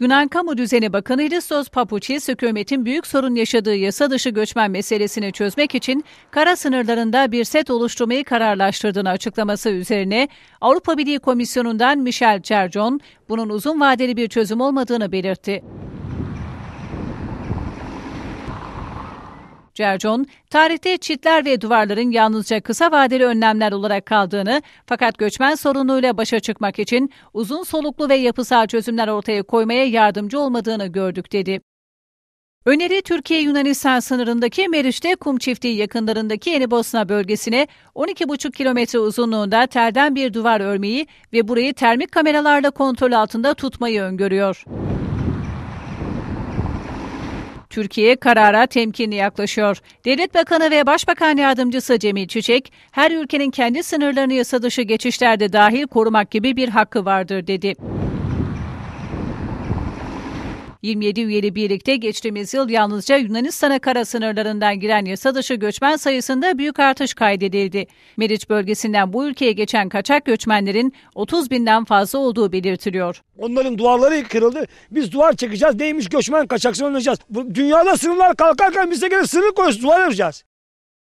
Yunan Kamu Düzeni Bakanı Hristos Papuçis, hükümetin büyük sorun yaşadığı yasa dışı göçmen meselesini çözmek için kara sınırlarında bir set oluşturmayı kararlaştırdığını açıklaması üzerine Avrupa Birliği Komisyonu'ndan Michel Cerjon, bunun uzun vadeli bir çözüm olmadığını belirtti. Cercon, tarihte çitler ve duvarların yalnızca kısa vadeli önlemler olarak kaldığını fakat göçmen sorunuyla başa çıkmak için uzun soluklu ve yapısal çözümler ortaya koymaya yardımcı olmadığını gördük dedi. Öneri Türkiye-Yunanistan sınırındaki Meriç'te kum çiftliği yakınlarındaki Yeni Bosna bölgesine 12,5 kilometre uzunluğunda telden bir duvar örmeyi ve burayı termik kameralarla kontrol altında tutmayı öngörüyor. Türkiye karara temkinli yaklaşıyor. Devlet Bakanı ve Başbakan Yardımcısı Cemil Çiçek, her ülkenin kendi sınırlarını yasa dışı geçişlerde dahil korumak gibi bir hakkı vardır dedi. 27 üyeli birlikte geçtiğimiz yıl yalnızca Yunanistan'a kara sınırlarından giren yasa dışı göçmen sayısında büyük artış kaydedildi. Meriç bölgesinden bu ülkeye geçen kaçak göçmenlerin 30 binden fazla olduğu belirtiliyor. Onların duvarları kırıldı. Biz duvar çekeceğiz. Neymiş göçmen kaçak sınırlanacağız? Dünyada sınırlar kalkarken bize göre sınır koyuyoruz. Duvar yapacağız.